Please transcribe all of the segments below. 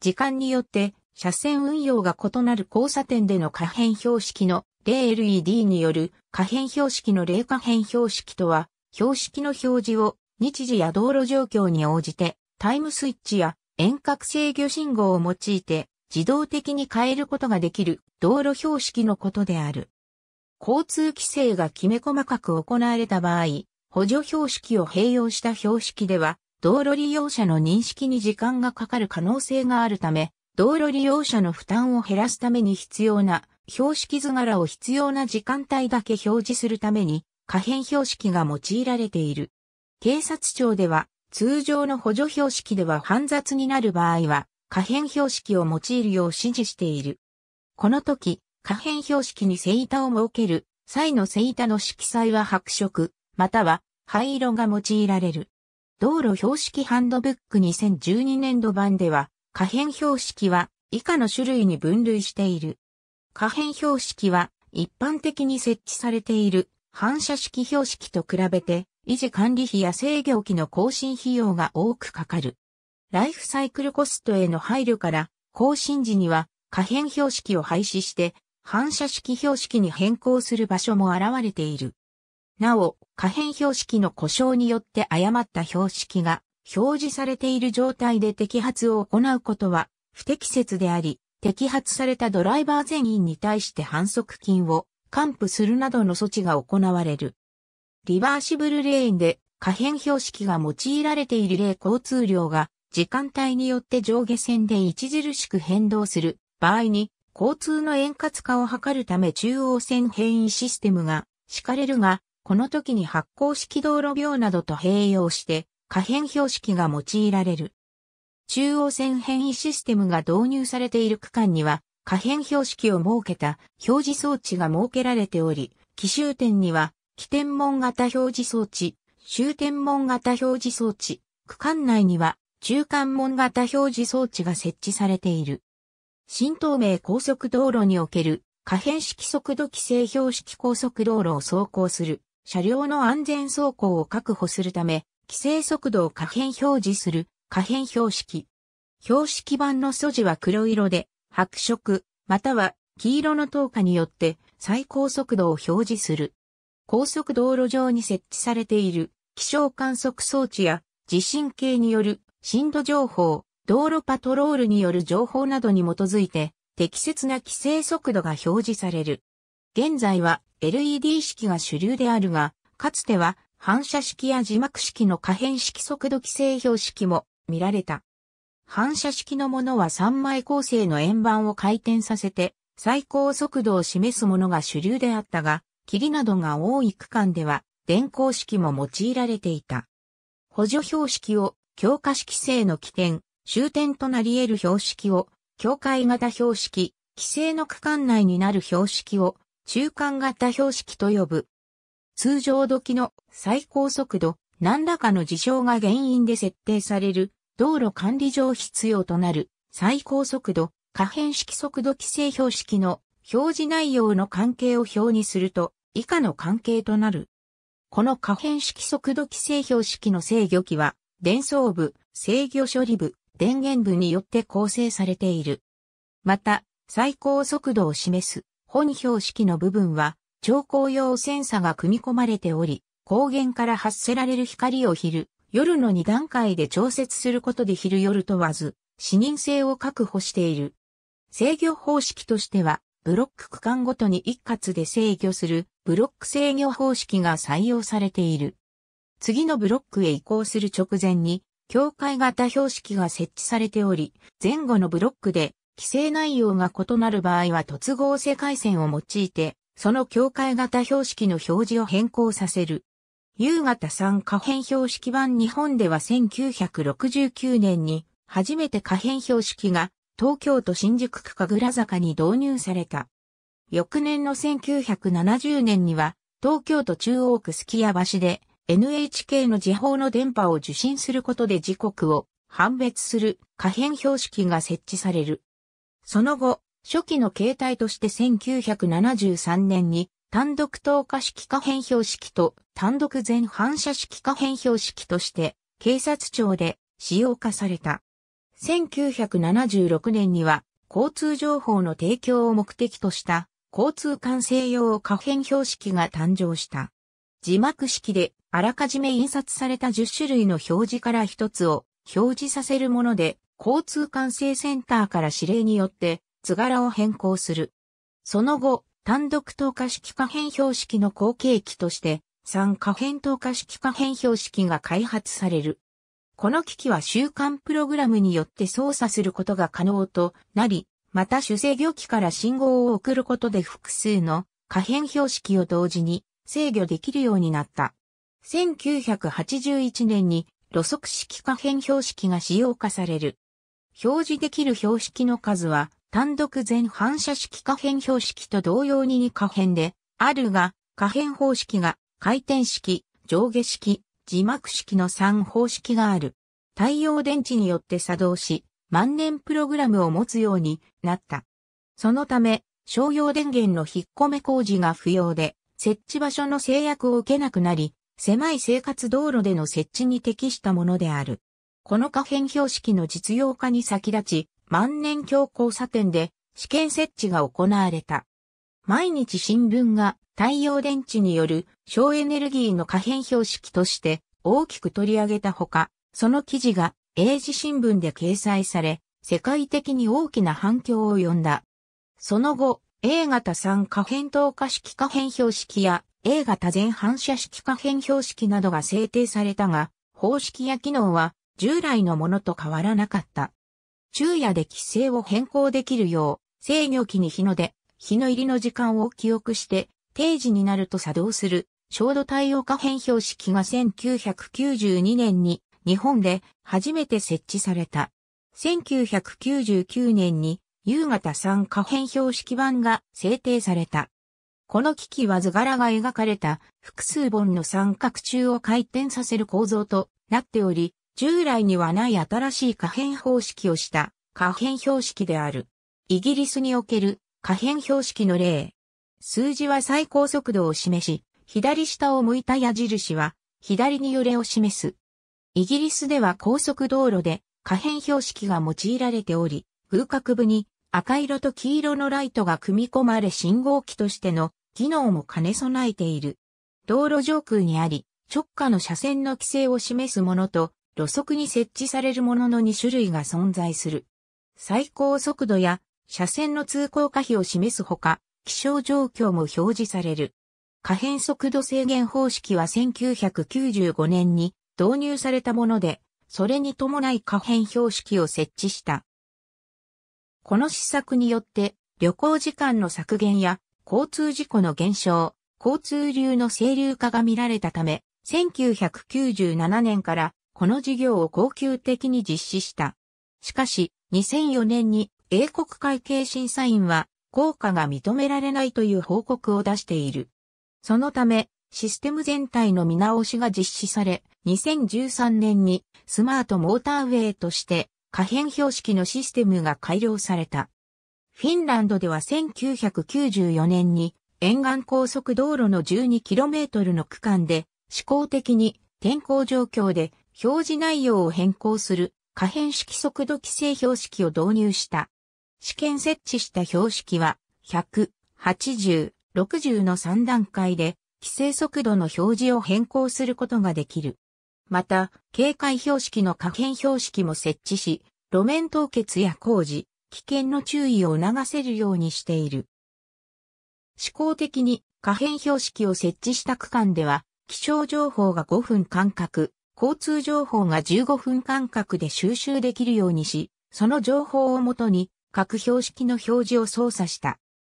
時間によって車線運用が異なる交差点での可変標識の例 LED による可変標識の例可変標識とは、標識の表示を日時や道路状況に応じてタイムスイッチや遠隔制御信号を用いて自動的に変えることができる道路標識のことである。交通規制がきめ細かく行われた場合、補助標識を併用した標識では、道路利用者の認識に時間がかかる可能性があるため、道路利用者の負担を減らすために必要な標識図柄を必要な時間帯だけ表示するために可変標識が用いられている。警察庁では通常の補助標識では煩雑になる場合は可変標識を用いるよう指示している。この時、可変標識に背板を設ける際の背板の色彩は白色、または灰色が用いられる。道路標識ハンドブック2012年度版では、可変標識は以下の種類に分類している。可変標識は一般的に設置されている反射式標識と比べて維持管理費や制御機の更新費用が多くかかる。ライフサイクルコストへの配慮から更新時には可変標識を廃止して反射式標識に変更する場所も現れている。なお、可変標識の故障によって誤った標識が表示されている状態で摘発を行うことは不適切であり、摘発されたドライバー全員に対して反則金を還付するなどの措置が行われる。リバーシブルレーンで可変標識が用いられている例交通量が時間帯によって上下線で著しく変動する場合に交通の円滑化を図るため中央線変異システムが敷かれるがこの時に発光式道路病などと併用して可変標識が用いられる。中央線変異システムが導入されている区間には可変標識を設けた表示装置が設けられており、奇襲点には起点門型表示装置、終点門型表示装置、区間内には中間門型表示装置が設置されている。新東名高速道路における可変式速度規制標識高速道路を走行する車両の安全走行を確保するため、規制速度を可変表示する可変標識。標識板の素地は黒色で、白色、または黄色の灯火によって最高速度を表示する。高速道路上に設置されている気象観測装置や地震計による震度情報、道路パトロールによる情報などに基づいて適切な規制速度が表示される。現在は LED 式が主流であるが、かつては反射式や字幕式の可変式速度規制標識も見られた。反射式のものは3枚構成の円盤を回転させて最高速度を示すものが主流であったが、霧などが多い区間では電光式も用いられていた。補助標識を強化式性の起点、終点となり得る標識を境界型標識、規制の区間内になる標識を中間型標識と呼ぶ。通常時の最高速度、何らかの事象が原因で設定される、道路管理上必要となる、最高速度、可変式速度規制標識の表示内容の関係を表にすると、以下の関係となる。この可変式速度規制標識の制御機は、伝送部、制御処理部、電源部によって構成されている。また、最高速度を示す本標識の部分は、調光用センサが組み込まれており、光源から発せられる光を昼、夜の2段階で調節することで昼夜問わず、視認性を確保している。制御方式としては、ブロック区間ごとに一括で制御するブロック制御方式が採用されている。次のブロックへ移行する直前に、境界型標識が設置されており、前後のブロックで規制内容が異なる場合は突合世界線を用いて、その境界型標識の表示を変更させる。夕方3可変標識版日本では1969年に初めて可変標識が東京都新宿区神楽坂に導入された。翌年の1970年には東京都中央区すき家橋で NHK の時報の電波を受信することで時刻を判別する可変標識が設置される。その後、初期の形態として1973年に単独透過式可変標識と単独全反射式可変標識として警察庁で使用化された。1976年には交通情報の提供を目的とした交通管制用可変標識が誕生した。字幕式であらかじめ印刷された10種類の表示から1つを表示させるもので交通管制センターから指令によって図柄を変更する。その後、単独等価式可変標識の後継機として、三可変等価式可変標識が開発される。この機器は習慣プログラムによって操作することが可能となり、また主制御機から信号を送ることで複数の可変標識を同時に制御できるようになった。1981年に路側式可変標識が使用化される。表示できる標識の数は、単独全反射式可変標識と同様に2可変で、あるが、可変方式が、回転式、上下式、字幕式の3方式がある。太陽電池によって作動し、万年プログラムを持つようになった。そのため、商用電源の引っ込め工事が不要で、設置場所の制約を受けなくなり、狭い生活道路での設置に適したものである。この可変標識の実用化に先立ち、万年橋交差点で試験設置が行われた。毎日新聞が太陽電池による省エネルギーの可変標識として大きく取り上げたほか、その記事が英字新聞で掲載され、世界的に大きな反響を呼んだ。その後、A 型3可変透過式可変標識や A 型全反射式可変標識などが制定されたが、方式や機能は従来のものと変わらなかった。昼夜で規制を変更できるよう、制御機に日の出、日の入りの時間を記憶して、定時になると作動する、照度対応可変標識が1992年に日本で初めて設置された。1999年に夕方酸可変標式版が制定された。この機器は図柄が描かれた複数本の三角柱を回転させる構造となっており、従来にはない新しい可変方式をした可変標識である。イギリスにおける可変標識の例。数字は最高速度を示し、左下を向いた矢印は左に揺れを示す。イギリスでは高速道路で可変標識が用いられており、風格部に赤色と黄色のライトが組み込まれ信号機としての機能も兼ね備えている。道路上空にあり、直下の車線の規制を示すものと路側に設置されるものの2種類が存在する。最高速度や車線の通行可否を示すほか、気象状況も表示される。可変速度制限方式は1995年に導入されたもので、それに伴い可変標識を設置した。この施策によって、旅行時間の削減や交通事故の減少、交通流の清流化が見られたため、1997年からこの事業を恒久的に実施した。しかし、2004年に英国会計審査員は効果が認められないという報告を出している。そのため、システム全体の見直しが実施され、2013年にスマートモーターウェイとして可変標識のシステムが改良された。フィンランドでは1994年に沿岸高速道路の 12km の区間で試行的に天候状況で表示内容を変更する可変式速度規制標識を導入した。試験設置した標識は100、80、60の3段階で規制速度の表示を変更することができる。また、警戒標識の可変標識も設置し、路面凍結や工事、危険の注意を促せるようにしている。試行的に可変標識を設置した区間では、気象情報が5分間隔、交通情報が15分間隔で収集できるようにし、その情報をもとに各標識の表示を操作した。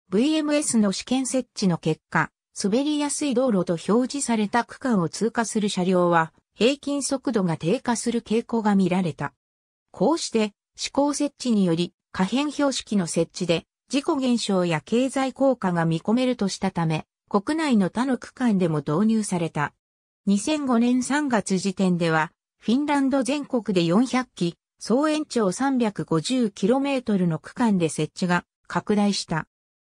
VMS の試験設置の結果、滑りやすい道路と表示された区間を通過する車両は、平均速度が低下する傾向が見られた。こうして、試行設置により、可変標識の設置で、事故減少や経済効果が見込めるとしたため、国内の他の区間でも導入された。2005年3月時点では、フィンランド全国で400基、総延長 350km の区間で設置が拡大した。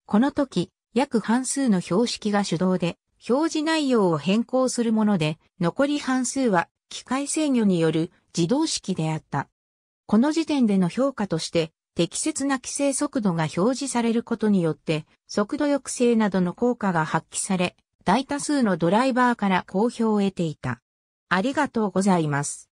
この時、約半数の標識が手動で、表示内容を変更するもので、残り半数は機械制御による自動式であった。この時点での評価として、適切な規制速度が表示されることによって、速度抑制などの効果が発揮され、大多数のドライバーから好評を得ていた。ありがとうございます。